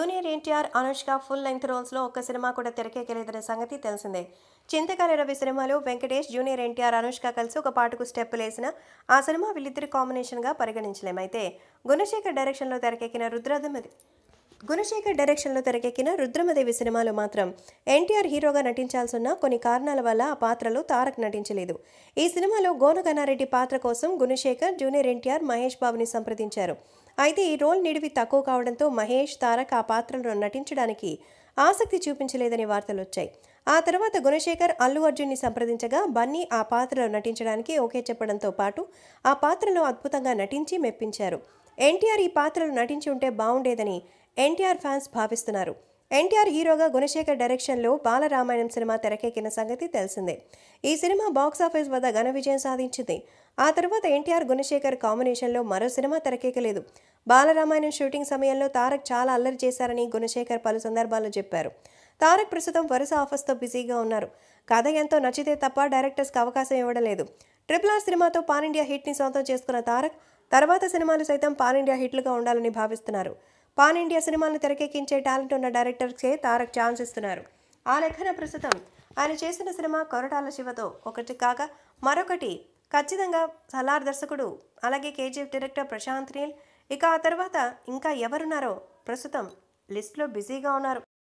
junior NTR Anushka full length రోల్స్లో ఒక్క cinema కూడా తెరకెక్కలేదనే సంగతి తెలిసిందే చింతకాల రవి సినిమాలో వెంకటేష్ జూనియర్ ఎన్టీఆర్ అనుష్క కలిసి ఒక పాటకు స్టెప్ లేసిన ఆ సినిమా వీళ్ళిద్దరి కాంబినేషన్గా పరిగణించలేమైతే గుణశేఖర్ డైరెక్షన్లో తెరకెక్కిన రుద్రదమది గుణశేఖర్ డైరెక్షన్లో తెరకెక్కిన రుద్రమదేవి సినిమాలో మాత్రం ఎన్టీఆర్ హీరోగా నటించాల్సిన కొన్ని కారణాల వల్ల ఆ పాత్రలో తారక్ నటించలేదు ఈ సినిమాలో గోనగన్నారెడ్డి పాత్ర కోసం గుణశేఖర్ జూనియర్ ఎన్టీఆర్ మహేష్ బాబుని సంప్రదించారు అయితే ఈ రోల్ నిడివి తక్కువ కావడంతో మహేష్ తారక్ ఆ పాత్రలో నటించడానికి ఆసక్తి చూపించలేదని వార్తలు వచ్చాయి ఆ తర్వాత గుణశేఖర్ అల్లు అర్జున్ని సంప్రదించగా బన్నీ ఆ పాత్రలో నటించడానికి ఓకే చెప్పడంతో పాటు ఆ పాత్రలో అద్భుతంగా నటించి మెప్పించారు ఎన్టీఆర్ ఈ పాత్రలు నటించి ఉంటే బాగుండేదని ఎన్టీఆర్ ఫ్యాన్స్ భావిస్తున్నారు ఎన్టీఆర్ హీరోగా గుణశేఖర్ డైరెక్షన్లో బాలరామాయణం సినిమా తెరకెక్కిన సంగతి తెలిసిందే ఈ సినిమా బాక్సాఫీస్ వద్ద ఘన విజయం సాధించింది ఆ తర్వాత ఎన్టీఆర్ గుణశేఖర్ కాంబినేషన్లో మరో సినిమా తెరకెక్కలేదు బాలరామాయణం షూటింగ్ సమయంలో తారక్ చాలా అల్లరి చేశారని గుణశేఖర్ పలు సందర్భాల్లో చెప్పారు తారక్ ప్రస్తుతం వరుస ఆఫర్స్తో బిజీగా ఉన్నారు కథ ఎంతో నచ్చితే తప్ప డైరెక్టర్స్కి అవకాశం ఇవ్వడం లేదు ట్రిపుల్ ఆర్ సినిమాతో పాన్ ఇండియా హిట్ని సొంతం చేసుకున్న తారక్ తర్వాత సినిమాలు సైతం పాన్ ఇండియా హిట్లుగా ఉండాలని భావిస్తున్నారు పాన్ ఇండియా సినిమాలను తెరకెక్కించే టాలెంట్ ఉన్న డైరెక్టర్కే తారక్ ఛాన్స్ ఇస్తున్నారు ఆ లెక్కన ప్రస్తుతం ఆయన చేసిన సినిమా కొరటాల శివతో ఒకటి కాగా మరొకటి ఖచ్చితంగా సలార్ దర్శకుడు అలాగే కేజీఎఫ్ డైరెక్టర్ ప్రశాంత్ నీల్ ఇక ఆ తర్వాత ఇంకా ఎవరున్నారో ప్రస్తుతం లిస్ట్లో బిజీగా ఉన్నారు